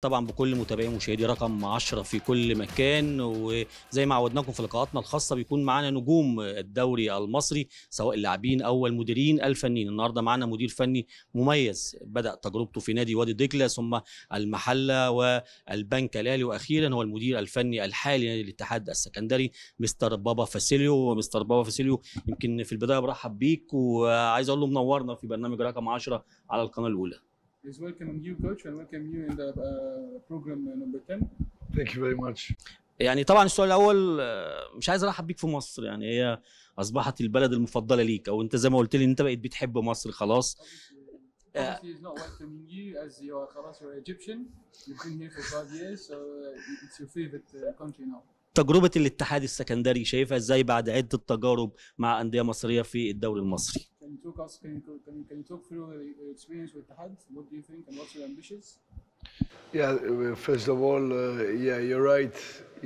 طبعا بكل متابعي ومشاهدي رقم 10 في كل مكان وزي ما عودناكم في لقاءاتنا الخاصه بيكون معانا نجوم الدوري المصري سواء اللاعبين او المديرين الفنيين النهارده معانا مدير فني مميز بدا تجربته في نادي وادي دجله ثم المحله والبنك الاهلي واخيرا هو المدير الفني الحالي لنادي الاتحاد السكندري مستر بابا فاسيليو ومستر بابا فاسيليو يمكن في البدايه برحب بيك وعايز اقول له منورنا في برنامج رقم 10 على القناه الاولى is welcoming you coach and welcome you in the uh, program number 10 thank you very much يعني طبعا السؤال الاول آه، مش عايز ارحب بيك في مصر يعني هي اصبحت البلد المفضله ليك او انت زي ما قلت لي ان انت بقيت بتحب مصر خلاص تجربة الاتحاد السكندري شايفها ازاي بعد عدة تجارب مع أندية مصرية في الدوري المصري؟ Yeah, first of all, uh, yeah, you're right.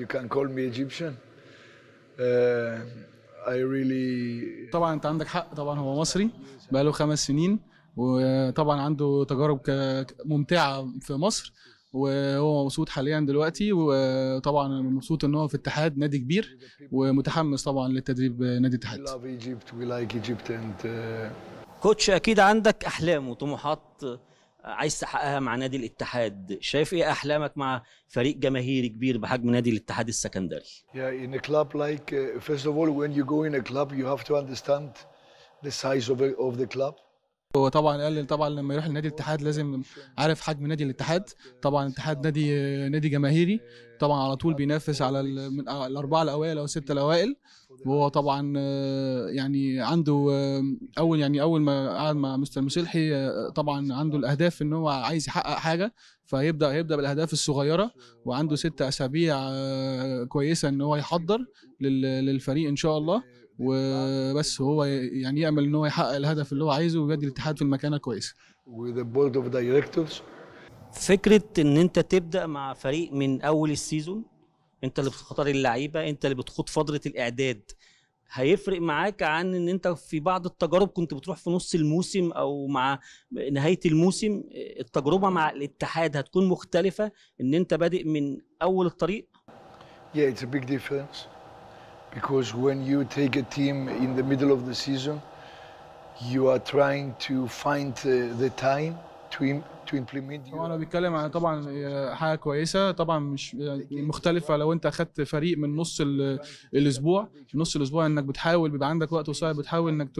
You can call me Egyptian. Uh, I really طبعا انت عندك حق طبعا هو مصري بقاله خمس سنين وطبعا عنده تجارب ممتعه في مصر وهو مبسوط حاليا دلوقتي وطبعا مبسوط ان هو في اتحاد نادي كبير ومتحمس طبعا للتدريب نادي اتحاد uh, كوتش اكيد عندك احلام وطموحات آه، عايز تحققها مع نادي الاتحاد شايف ايه احلامك مع فريق جماهيري كبير بحجم نادي الاتحاد السكندري yeah in a club like uh, first of all when you go in a club you have to understand the size of, a, of the club هو طبعا قال طبعا لما يروح لنادي الاتحاد لازم عارف حجم نادي الاتحاد طبعا الاتحاد نادي نادي جماهيري طبعا على طول بينافس على من الاربعه الاوائل او السته الاوائل وهو طبعا يعني عنده اول يعني اول ما قعد مع مستر مسلحي طبعا عنده الاهداف ان هو عايز يحقق حاجه فيبدا هيبدا بالاهداف الصغيره وعنده ست اسابيع آه، كويسه ان هو يحضر للفريق ان شاء الله وبس هو يعني يعمل ان هو يحقق الهدف اللي هو عايزه ويدي الاتحاد في المكانه كويسه. فكره ان انت تبدا مع فريق من اول السيزون انت اللي بتختار اللعيبه انت اللي بتخوض فتره الاعداد هيفرق معاك عن ان انت في بعض التجارب كنت بتروح في نص الموسم او مع نهايه الموسم التجربه مع الاتحاد هتكون مختلفه ان انت بادئ من اول الطريق yeah it's a big difference because when you take a team in the middle of the season, you are trying to find uh, the time to to implement. هو أنا بيتكلم عن طبعا آه، حاجه كويسه طبعا مش آه، مختلفه لو انت اخدت فريق من نص الاسبوع في نص الاسبوع انك بتحاول بيبقى عندك وقت وصعب بتحاول انك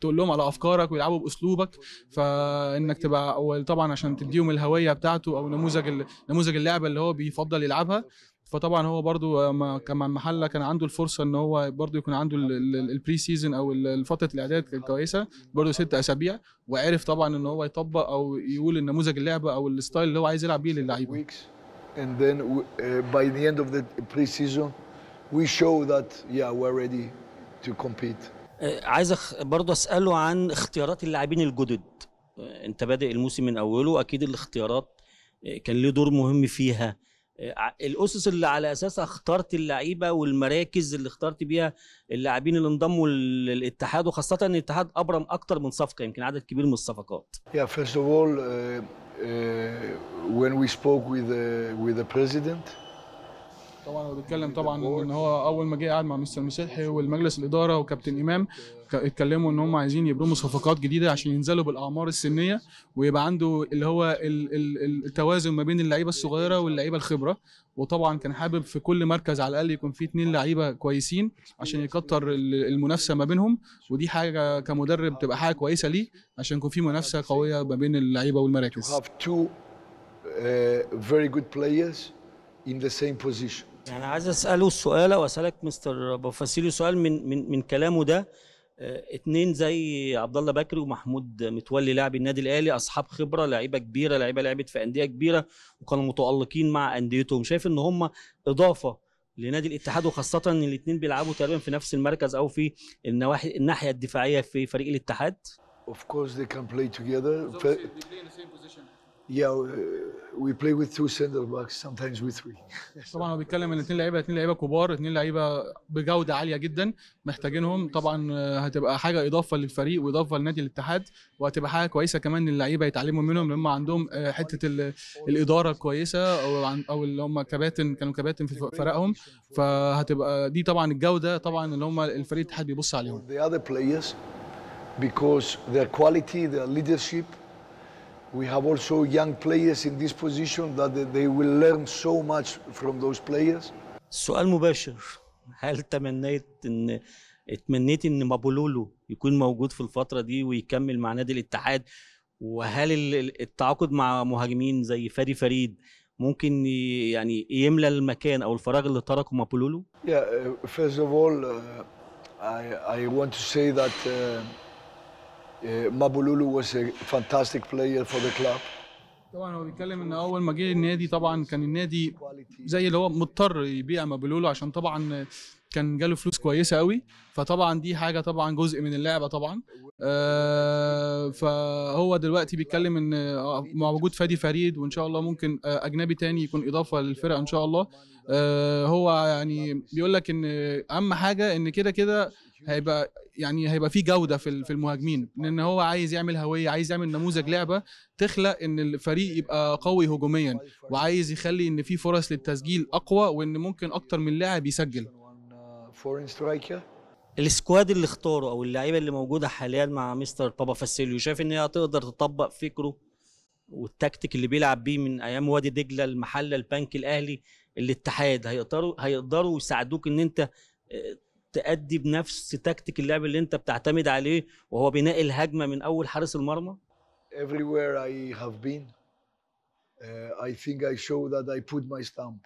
تقول لهم على افكارك ويلعبوا باسلوبك فانك تبقى اول طبعا عشان تديهم الهويه بتاعته او نموذج نموذج اللعبه اللي هو بيفضل يلعبها فطبعا هو برضو كان مع المحله كان عنده الفرصه ان هو برضو يكون عنده البري سيزون او فتره الاعداد كانت كويسه برضو ست اسابيع وعرف طبعا ان هو يطبق او يقول النموذج اللعبه او الستايل اللي هو عايز يلعب بيه للعيبه and then uh, by the end of the preseason we show that yeah we're ready to compete uh, عايز برضو اساله عن اختيارات اللاعبين الجدد انت بادئ الموسم من اوله اكيد الاختيارات آه، كان ليه دور مهم فيها آه، الاسس اللي على اساسها اخترت اللعيبه والمراكز اللي اخترت بيها اللاعبين اللي انضموا للاتحاد وخاصه ان الاتحاد ابرم اكتر من صفقه يمكن عدد كبير من الصفقات. يا فيرست اوف اول when we spoke with the, uh، with the president, طبعا هو بيتكلم طبعا ان هو اول ما جه قعد مع مستر مسيحي والمجلس الاداره وكابتن امام اتكلموا ان هم عايزين يبرموا صفقات جديده عشان ينزلوا بالاعمار السنيه ويبقى عنده اللي هو التوازن ما بين اللعيبه الصغيره واللعيبه الخبره وطبعا كان حابب في كل مركز على الاقل يكون في اثنين لعيبه كويسين عشان يكتر المنافسه ما بينهم ودي حاجه كمدرب تبقى حاجه كويسه ليه عشان يكون في منافسه قويه ما بين اللعيبه والمراكز. have two uh, very good players in the same position. يعني عايز اساله السؤال او اسالك مستر بفاسيليو سؤال من من من كلامه ده اثنين آه، زي عبد الله بكري ومحمود متولي لاعب النادي الاهلي اصحاب خبره لعيبه كبيره لعيبه لعبت في انديه كبيره وكانوا متالقين مع انديتهم شايف ان هم اضافه لنادي الاتحاد وخاصه ان الاثنين بيلعبوا تقريبا في نفس المركز او في النواحي الناحيه الدفاعيه في فريق الاتحاد Of course they can play together. Yeah, uh, we play with two center backs, sometimes with three. طبعا هو بيتكلم ان اثنين لعيبه اثنين لعيبه كبار، اثنين لعيبه بجوده عاليه جدا محتاجينهم، طبعا آه، هتبقى حاجه اضافه للفريق واضافه لنادي الاتحاد وهتبقى حاجه كويسه كمان اللعيبه يتعلموا منهم لما عندهم آه، حته الاداره الكويسه او او اللي هم كباتن كانوا كباتن في فرقهم فهتبقى دي طبعا الجوده طبعا اللي هم الفريق الاتحاد بيبص عليهم. The other players because their quality, their leadership We have also young players in this position that they will learn so much from those players. سؤال مباشر هل تمنيت ان اتمنيت ان مابولولو يكون موجود في الفتره دي ويكمل مع نادي الاتحاد وهل التعاقد مع مهاجمين زي فادي فريد ممكن يعني يملى المكان او الفراغ اللي تركه مابولولو؟ Yeah, uh, first of all uh, I I want to say that uh, مابولولو واز فانتاستيك بلاير فور ذا كلاب طبعا هو بيتكلم ان اول ما جه النادي طبعا كان النادي زي اللي هو مضطر يبيع مابولولو عشان طبعا كان جاله فلوس كويسه قوي فطبعا دي حاجه طبعا جزء من اللعبه طبعا آه فهو دلوقتي بيتكلم ان آه، مع وجود فادي فريد وان شاء الله ممكن آه، اجنبي تاني يكون اضافه للفرقه ان شاء الله آه هو يعني بيقول لك ان اهم حاجه ان كده كده هيبقى يعني هيبقى في جوده في في المهاجمين لان هو عايز يعمل هويه عايز يعمل نموذج لعبه تخلق ان الفريق يبقى قوي هجوميا وعايز يخلي ان في فرص للتسجيل اقوى وان ممكن اكتر من لاعب يسجل السكواد اللي اختاره او اللعيبه اللي موجوده حاليا مع مستر بابا فاسيليو شايف ان هي هتقدر تطبق فكره والتكتيك اللي بيلعب بيه من ايام وادي دجله المحله البنك الاهلي الاتحاد هيقدروا هيقدروا يساعدوك ان انت آه، تأدي بنفس تكتيك اللعب اللي انت بتعتمد عليه وهو بناء الهجمه من اول حارس المرمى everywhere i have been uh, i think i show that i put my stamp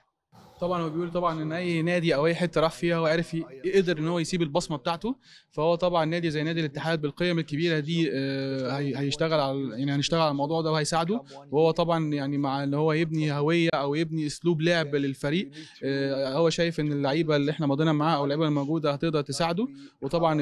طبعا هو بيقول طبعا ان اي نادي او اي حته راح فيها هو عرف يقدر ان هو يسيب البصمه بتاعته فهو طبعا نادي زي نادي الاتحاد بالقيم الكبيره دي آه، هيشتغل على يعني هنشتغل على الموضوع ده وهيساعده وهو طبعا يعني مع ان هو يبني هويه او يبني اسلوب لعب للفريق آه، هو شايف ان اللعيبه اللي احنا ماضينا معاها او اللعيبه الموجوده هتقدر تساعده وطبعا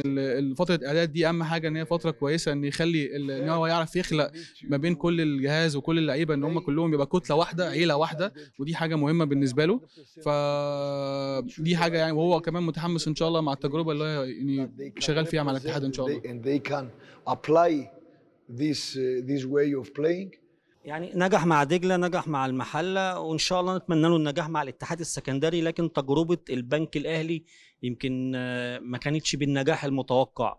فتره الاعداد دي اهم حاجه ان هي فتره كويسه ان يخلي ان هو يعرف يخلق ما بين كل الجهاز وكل اللعيبه ان هم كلهم يبقى كتله واحده عيله واحده ودي حاجه مهمه بالنسبه له فدي حاجه يعني وهو كمان متحمس ان شاء الله مع التجربه اللي هو يعني شغال فيها مع الاتحاد ان شاء الله and they can apply this uh, this way of playing يعني نجح مع دجله نجح مع المحله وان شاء الله نتمنى له النجاح مع الاتحاد السكندري لكن تجربه البنك الاهلي يمكن آه، ما كانتش بالنجاح المتوقع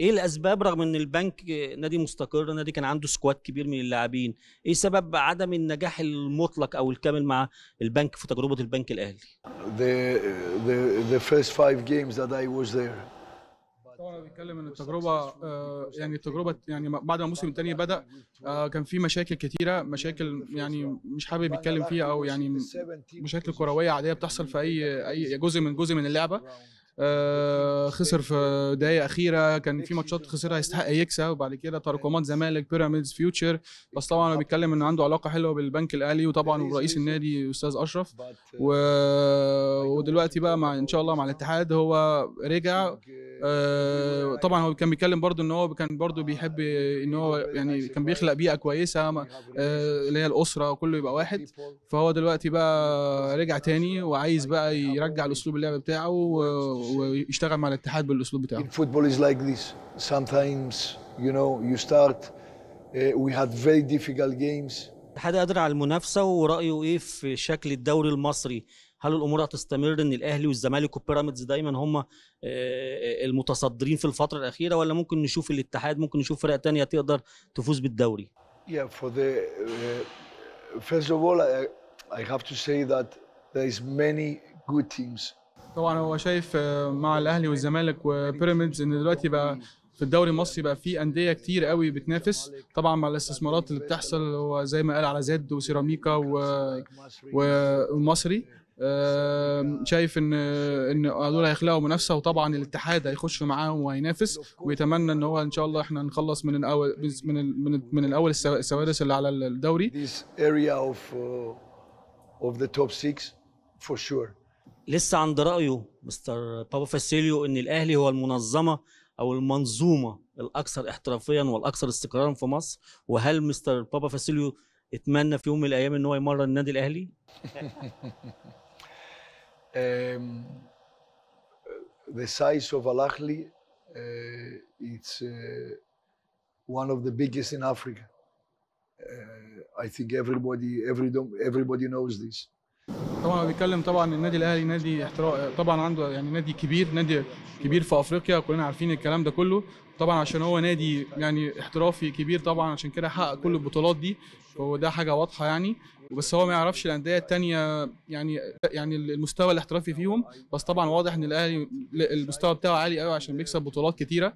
ايه الاسباب رغم ان البنك نادي مستقر نادي كان عنده سكواد كبير من اللاعبين ايه سبب عدم النجاح المطلق او الكامل مع البنك في تجربه البنك الاهلي the, the, the first five games that I was there طبعا بيتكلم ان التجربه آه، يعني التجربه يعني بعد ما الموسم الثاني بدا آه، كان في مشاكل كثيره مشاكل يعني مش حابب يتكلم فيها او يعني مشاكل كرويه عاديه بتحصل في اي اي جزء من جزء من اللعبه آه، خسر في دقايق اخيره كان في ماتشات خسرها يستحق يكسب وبعد كده تراكمات زمالك بيراميدز فيوتشر بس طبعا هو بيتكلم ان عنده علاقه حلوه بالبنك الاهلي وطبعا رئيس النادي استاذ اشرف و... ودلوقتي بقى مع ان شاء الله مع الاتحاد هو رجع آه، طبعا هو كان بيتكلم برضو ان هو كان برضو بيحب ان هو يعني كان بيخلق بيئه كويسه آه، اللي هي الاسره وكله يبقى واحد فهو دلوقتي بقى رجع تاني وعايز بقى يرجع الاسلوب اللعب بتاعه ويشتغل مع الاتحاد بالاسلوب بتاعه. Football is like this. Sometimes you know you start uh, we had very difficult games. الاتحاد قادر على المنافسه ورايه ايه في شكل الدوري المصري؟ هل الامور هتستمر ان الاهلي والزمالك وبيراميدز دايما هم آه، آه، المتصدرين في الفتره الاخيره ولا ممكن نشوف الاتحاد ممكن نشوف فرق تانية تقدر تفوز بالدوري؟ Yeah, for the uh, first of all I, I have to say that there is many good teams طبعا هو شايف آه، مع الاهلي والزمالك وبيراميدز ان دلوقتي بقى في الدوري المصري بقى في انديه كتير قوي بتنافس طبعا مع الاستثمارات اللي بتحصل هو زي ما قال على زد وسيراميكا و... ومصري شايف ان ان دول هيخلقوا منافسه وطبعا الاتحاد هيخش معاهم وهينافس ويتمنى ان هو ان شاء الله احنا نخلص من الاول من من, من الاول السوادس اللي على الدوري لسه عند رايه مستر بابا فاسيليو ان الاهلي هو المنظمه او المنظومه الاكثر احترافيا والاكثر استقرارا في مصر وهل مستر بابا فاسيليو اتمنى في يوم من الايام ان هو يمرن النادي الاهلي؟ um, the size of Al Ahly, uh, it's uh, one of the biggest in Africa. Uh, I think everybody, every, everybody knows this. طبعا هو بيتكلم طبعا النادي الاهلي نادي احترا... طبعا عنده يعني نادي كبير نادي كبير في افريقيا كلنا عارفين الكلام ده كله طبعا عشان هو نادي يعني احترافي كبير طبعا عشان كده حقق كل البطولات دي وده حاجه واضحه يعني بس هو ما يعرفش الانديه الثانيه يعني يعني المستوى الاحترافي فيهم بس طبعا واضح ان الاهلي المستوى بتاعه عالي قوي عشان بيكسب بطولات كتيره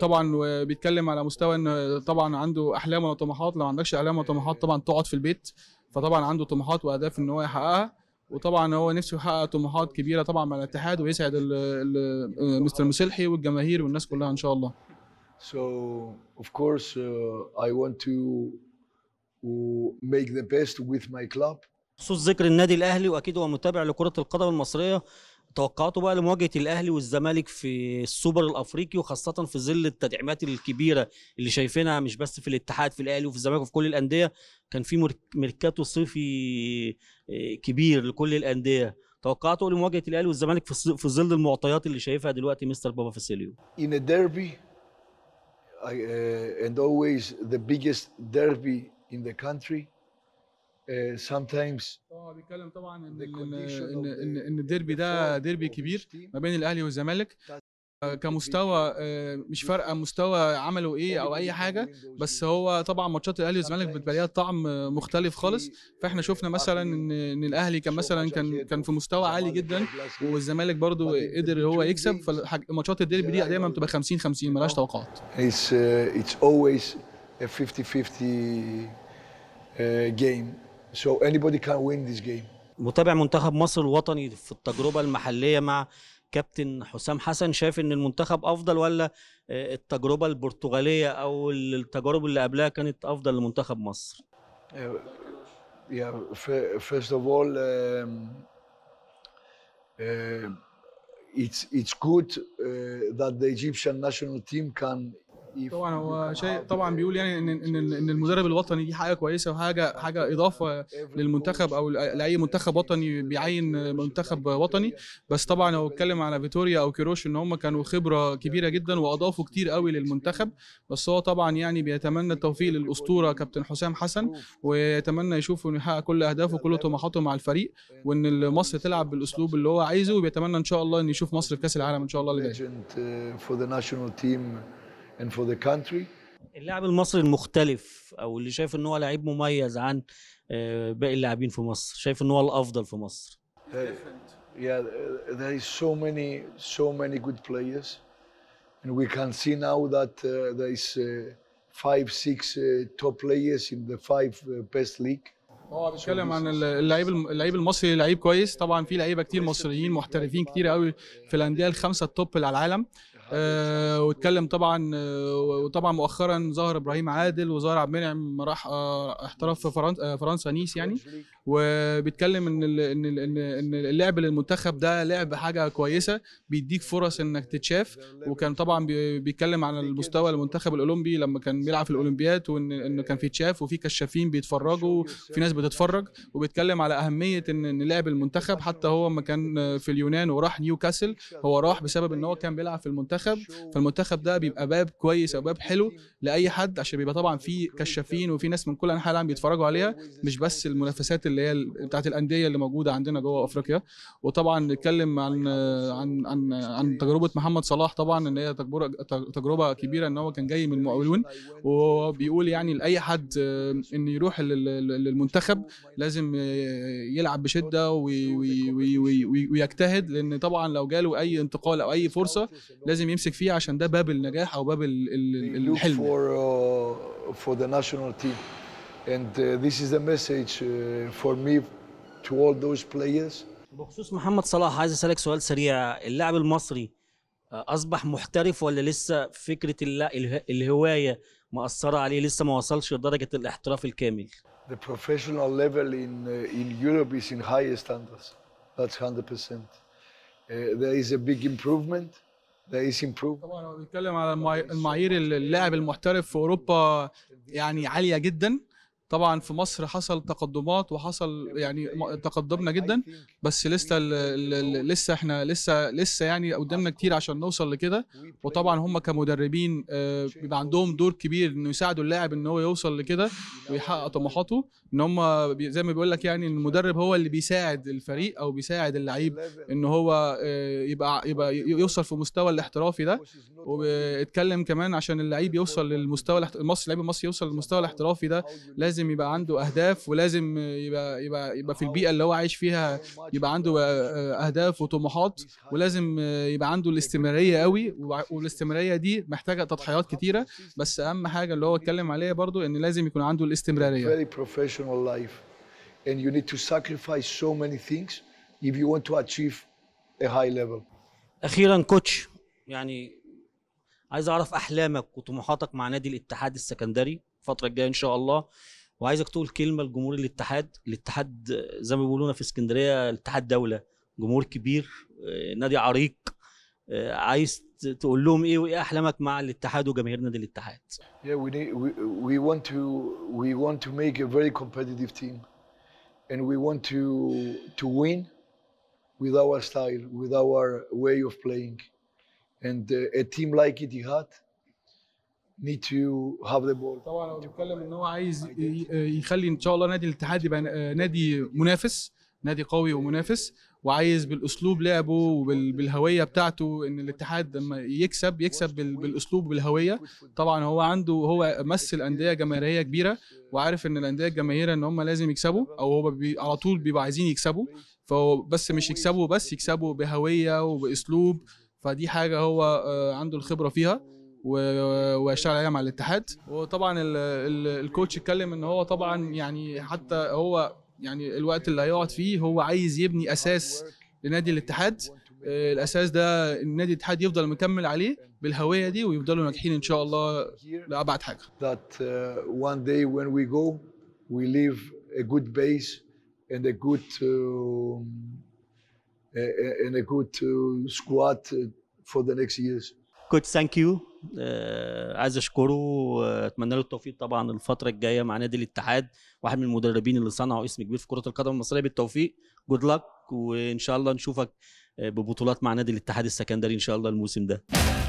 طبعا وبيتكلم على مستوى ان طبعا عنده احلام وطموحات لو ما عندكش احلام وطموحات طبعا تقعد في البيت فطبعا عنده طموحات واهداف ان هو يحققها وطبعا هو نفسه يحقق طموحات كبيره طبعا مع الاتحاد ويسعد آه، مستر مسلحي والجماهير والناس كلها ان شاء الله. So of course uh, I want to uh, make the best with my club. بخصوص ذكر النادي الاهلي واكيد هو متابع لكره القدم المصريه توقعاته بقى لمواجهه الاهلي والزمالك في السوبر الافريقي وخاصه في ظل التدعيمات الكبيره اللي شايفينها مش بس في الاتحاد في الاهلي وفي الزمالك وفي كل الانديه كان في ميركاتو صيفي آه، كبير لكل الانديه توقعاته لمواجهه الاهلي والزمالك في ظل المعطيات اللي شايفها دلوقتي مستر بابا فاسيليو in a derby I, uh, and always the biggest derby in the country آه، sometimes اه بيتكلم طبعا ان ان ان, الديربي ده ديربي كبير ما بين الاهلي والزمالك آه، كمستوى آه، مش فارقه مستوى عملوا ايه او اي حاجه بس هو طبعا ماتشات الاهلي والزمالك بتبقى ليها طعم مختلف خالص فاحنا شفنا مثلا ان ان الاهلي كان مثلا كان كان في مستوى عالي جدا والزمالك برضو قدر هو يكسب فماتشات الديربي دي دايما بتبقى 50 50 ملهاش توقعات اتس اولويز 50 50 جيم So anybody can win this game. متابع منتخب مصر الوطني في التجربة المحلية مع كابتن حسام حسن شايف ان المنتخب افضل ولا آه، التجربة البرتغالية او التجارب اللي قبلها كانت افضل لمنتخب مصر؟ uh, Yeah, first of all, um, uh, it's it's good uh, that the Egyptian national team can طبعا هو شيء طبعا بيقول يعني ان ان ان المدرب الوطني دي حاجه كويسه وحاجه حاجه اضافه للمنتخب او لاي منتخب وطني بيعين منتخب وطني بس طبعا لو اتكلم على فيتوريا او كيروش ان هم كانوا خبره كبيره جدا واضافوا كتير قوي للمنتخب بس هو طبعا يعني بيتمنى التوفيق للاسطوره كابتن حسام حسن ويتمنى يشوف انه يحقق كل اهدافه وكل طموحاته مع الفريق وان مصر تلعب بالاسلوب اللي هو عايزه وبيتمنى ان شاء الله ان يشوف مصر في كاس العالم ان شاء الله اللي جاي. Uh, and for the country. اللاعب المصري المختلف او اللي شايف ان هو لعيب مميز عن آه، باقي اللاعبين في مصر شايف ان هو الافضل في مصر yeah there is so many so many good players and we can see now that uh, there is uh, five six uh, top players in the five uh, best league هو بيتكلم عن اللعيب اللعيب المصري لعيب كويس طبعا في لعيبه كتير مصريين محترفين كتير قوي في الانديه الخمسه التوب على العالم آه واتكلم طبعا آه، وطبعا مؤخرا ظهر ابراهيم عادل وظهر عبد المنعم راح آه، احتراف في فرنسا آه، فرنسا نيس يعني وبيتكلم ان ان ان اللعب للمنتخب ده لعب حاجه كويسه بيديك فرص انك تتشاف وكان طبعا بيتكلم عن المستوى المنتخب الاولمبي لما كان بيلعب في الاولمبياد وان انه كان تشاف وفي كشافين بيتفرجوا وفي ناس بتتفرج وبيتكلم على اهميه ان لعب المنتخب حتى هو لما كان في اليونان وراح نيوكاسل هو راح بسبب ان هو كان بيلعب في المنتخب المنتخب فالمنتخب ده بيبقى باب كويس او باب حلو لاي حد عشان بيبقى طبعا في كشافين وفي ناس من كل انحاء العالم بيتفرجوا عليها مش بس المنافسات اللي هي بتاعت الانديه اللي موجوده عندنا جوه افريقيا وطبعا نتكلم عن عن عن عن تجربه محمد صلاح طبعا ان هي تجربه تجربه كبيره ان هو كان جاي من المقاولون وبيقول يعني لاي حد آه، ان يروح للمنتخب oh لازم يلعب بشده ويجتهد لان طبعا لو جاله اي انتقال او اي فرصه لازم لازم يمسك فيه عشان ده باب النجاح او باب الحلم for uh, for the national team and uh, this is the message uh, for me to all those players بخصوص محمد صلاح عايز اسالك سؤال سريع اللاعب المصري آه، اصبح محترف ولا لسه فكره الل- الهوايه ماثره عليه لسه ما وصلش لدرجه الاحتراف الكامل The professional level in uh, in Europe is in highest standards. That's 100%. Uh, there is a big improvement. ده AC طبعا هو بيتكلم على المعايير اللاعب المحترف في اوروبا يعني عاليه جدا طبعا في مصر حصل تقدمات وحصل يعني تقدمنا جدا بس لسه لسه احنا لسه لسه يعني قدامنا كتير عشان نوصل لكده وطبعا هم كمدربين آه، بيبقى عندهم دور كبير انه يساعدوا اللاعب ان هو يوصل لكده ويحقق طموحاته ان هم زي ما بيقول لك يعني المدرب هو اللي بيساعد الفريق او بيساعد اللعيب ان هو آه، يبقى يبقى يوصل في مستوى الاحترافي ده واتكلم كمان عشان اللعيب يوصل للمستوى المصري اللعيب المصري يوصل للمستوى الاحترافي ده لازم لازم يبقى عنده اهداف ولازم يبقى يبقى يبقى في البيئه اللي هو عايش فيها يبقى عنده اهداف وطموحات ولازم يبقى عنده الاستمراريه قوي والاستمراريه دي محتاجه تضحيات كتيره بس اهم حاجه اللي هو اتكلم عليها برضو ان لازم يكون عنده الاستمراريه and you need to sacrifice so many things if you want to achieve a high level. اخيرا كوتش يعني عايز اعرف احلامك وطموحاتك مع نادي الاتحاد السكندري الفتره الجايه ان شاء الله وعايزك تقول كلمه لجمهور الاتحاد الاتحاد زي ما بيقولونا في اسكندريه الاتحاد دوله جمهور كبير آه، نادي عريق آه، عايز تقول لهم ايه وايه احلامك مع الاتحاد وجماهير نادي الاتحاد yeah we need, we, we want to we want to make a very competitive team and we want to to win with our style with our way of playing and uh, a team like Etihad need to have the ball طبعا هو بيتكلم ان هو عايز آه، يخلي ان شاء الله نادي الاتحاد يبقى آه، نادي منافس نادي قوي ومنافس وعايز بالاسلوب لعبه وبالهويه بتاعته ان الاتحاد لما يكسب يكسب بالاسلوب وبالهويه طبعا هو عنده هو مثل انديه جماهيريه كبيره وعارف ان الانديه الجماهيريه ان هم لازم يكسبوا او هو بي على طول بيبقوا عايزين يكسبوا فهو بس مش يكسبوا بس يكسبوا بهويه وباسلوب فدي حاجه هو آه، عنده الخبره فيها واشتغل عليها مع الاتحاد وطبعا الكوتش اتكلم ان هو طبعا يعني حتى هو يعني الوقت اللي هيقعد فيه هو عايز يبني اساس لنادي الاتحاد آه، الاساس ده النادي الاتحاد يفضل مكمل عليه بالهويه دي ويفضلوا ناجحين ان شاء الله لابعد حاجه that uh, one day when we go we leave a good base and a good uh, and a good uh, squad uh, for the next years كوتش ثانك يو عايز اشكره واتمنى له التوفيق طبعا الفتره الجايه مع نادي الاتحاد واحد من المدربين اللي صنعوا اسم كبير في كره القدم المصريه بالتوفيق جود لك وان شاء الله نشوفك آه، ببطولات مع نادي الاتحاد السكندري ان شاء الله الموسم ده